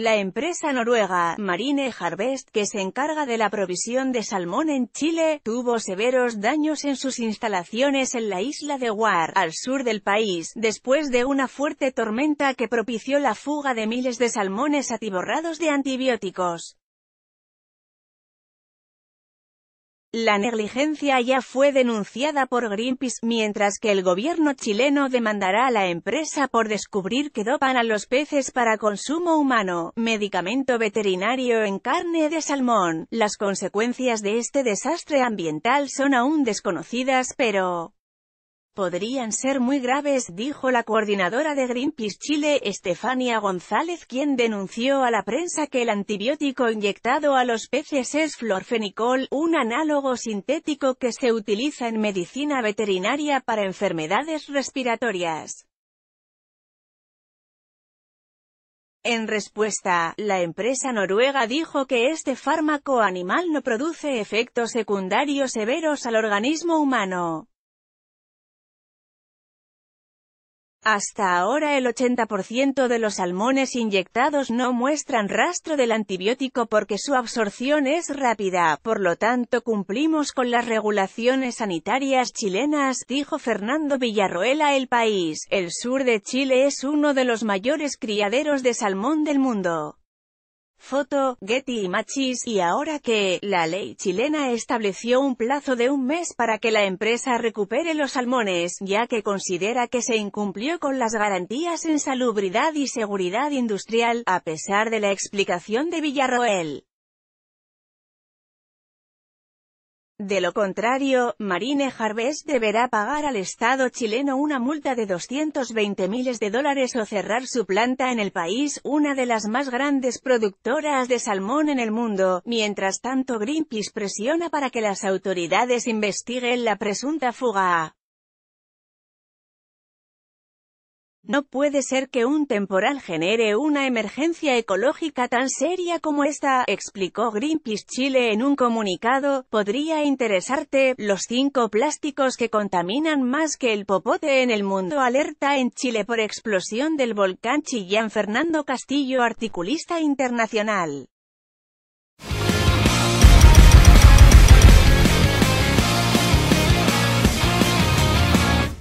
La empresa noruega, Marine Harvest, que se encarga de la provisión de salmón en Chile, tuvo severos daños en sus instalaciones en la isla de War, al sur del país, después de una fuerte tormenta que propició la fuga de miles de salmones atiborrados de antibióticos. La negligencia ya fue denunciada por Greenpeace, mientras que el gobierno chileno demandará a la empresa por descubrir que dopan a los peces para consumo humano, medicamento veterinario en carne de salmón. Las consecuencias de este desastre ambiental son aún desconocidas, pero podrían ser muy graves, dijo la coordinadora de Greenpeace Chile Estefania González quien denunció a la prensa que el antibiótico inyectado a los peces es florfenicol, un análogo sintético que se utiliza en medicina veterinaria para enfermedades respiratorias. En respuesta, la empresa noruega dijo que este fármaco animal no produce efectos secundarios severos al organismo humano. Hasta ahora el 80% de los salmones inyectados no muestran rastro del antibiótico porque su absorción es rápida, por lo tanto cumplimos con las regulaciones sanitarias chilenas, dijo Fernando Villarroel a El País. El sur de Chile es uno de los mayores criaderos de salmón del mundo. Foto, Getty y Machis, y ahora que, la ley chilena estableció un plazo de un mes para que la empresa recupere los salmones, ya que considera que se incumplió con las garantías en salubridad y seguridad industrial, a pesar de la explicación de Villarroel. De lo contrario, Marine Harvest deberá pagar al Estado chileno una multa de 220 miles de dólares o cerrar su planta en el país, una de las más grandes productoras de salmón en el mundo. Mientras tanto Greenpeace presiona para que las autoridades investiguen la presunta fuga. No puede ser que un temporal genere una emergencia ecológica tan seria como esta, explicó Greenpeace Chile en un comunicado. Podría interesarte, los cinco plásticos que contaminan más que el popote en el mundo. Alerta en Chile por explosión del volcán Chillán Fernando Castillo, articulista internacional.